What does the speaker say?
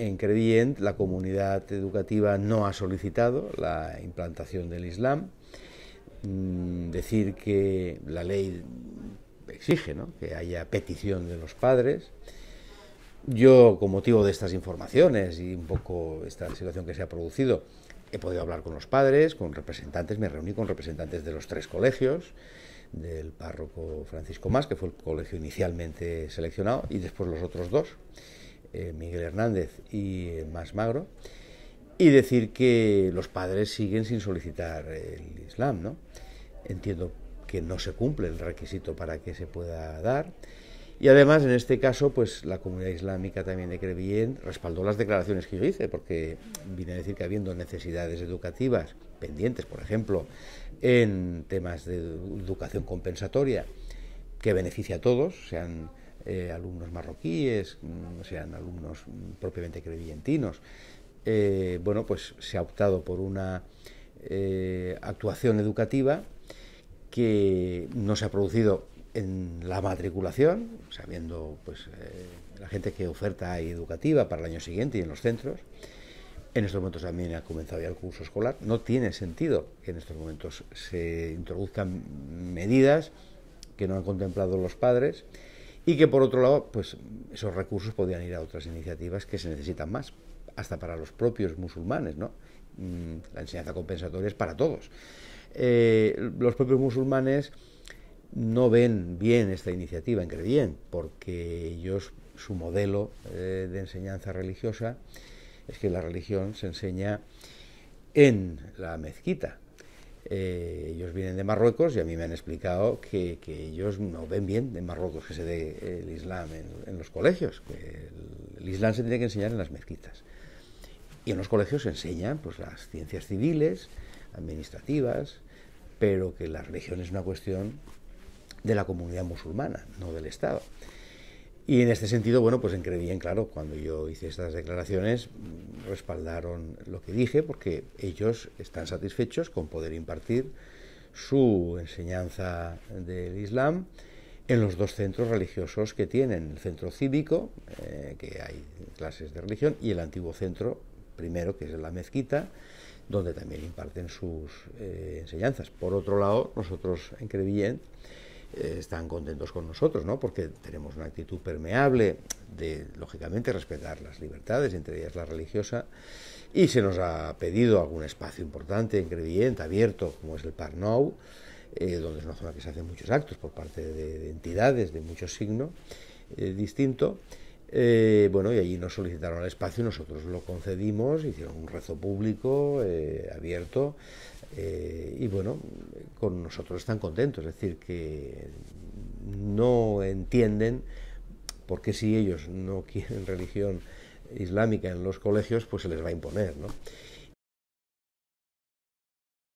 en Credient la comunidad educativa no ha solicitado la implantación del Islam. Mm, decir que la ley exige que haya petición de los padres. Yo, con motivo de estas informaciones y un poco esta situación que se ha producido, he podido hablar con los padres, con representantes, me reuní con representantes de los tres colegios, del párroco Francisco Más, que fue el colegio inicialmente seleccionado, y después los otros dos. Eh, Miguel Hernández y eh, Más Magro, y decir que los padres siguen sin solicitar el Islam, ¿no? Entiendo que no se cumple el requisito para que se pueda dar. Y además, en este caso, pues la comunidad islámica también de Crevillén respaldó las declaraciones que yo hice, porque vine a decir que habiendo necesidades educativas pendientes, por ejemplo, en temas de educación compensatoria, que beneficia a todos, sean eh, alumnos marroquíes, mm, sean alumnos mm, propiamente creyentinos... Eh, bueno, pues se ha optado por una eh, actuación educativa que no se ha producido en la matriculación, sabiendo pues la gente que oferta hay educativa para el año siguiente y en los centros. En estos momentos también ha comenzado ya el curso escolar. No tiene sentido que en estos momentos se introduzcan medidas que no han contemplado los padres y que por otro lado, pues esos recursos podían ir a otras iniciativas que se necesitan más, hasta para los propios musulmanes, ¿no? Mm, la enseñanza compensatoria es para todos. Eh, los propios musulmanes no ven bien esta iniciativa en porque ellos, su modelo eh, de enseñanza religiosa es que la religión se enseña en la mezquita, eh, ellos vienen de Marruecos y a mí me han explicado que, ellos no ven bien de Marruecos que se dé el Islam en, los colegios, que el, Islam se tiene que enseñar en las mezquitas. Y en los colegios se enseñan pues, las ciencias civiles, administrativas, pero que la religión es una cuestión de la comunidad musulmana, no del Estado. Y en este sentido, bueno, pues en Crevillén, claro, cuando yo hice estas declaraciones, respaldaron lo que dije, porque ellos están satisfechos con poder impartir su enseñanza del Islam en los dos centros religiosos que tienen, el centro cívico, eh, que hay clases de religión, y el antiguo centro primero, que es la mezquita, donde también imparten sus eh, enseñanzas. Por otro lado, nosotros en Crevillent eh, están contentos con nosotros, ¿no? Porque tenemos una actitud permeable de, lógicamente, respetar las libertades, entre ellas la religiosa, y se nos ha pedido algún espacio importante ingrediente, abierto, como es el Parnou, eh, donde es una zona que se hacen muchos actos por parte de, entidades de muchos signo eh, distinto eh, bueno, y allí nos solicitaron el espacio, nosotros lo concedimos, hicieron un rezo público, eh, abierto, eh, y bueno, con nosotros están contentos, es decir, que no entienden por qué si ellos no quieren religión islámica en los colegios, pues se les va a imponer, ¿no?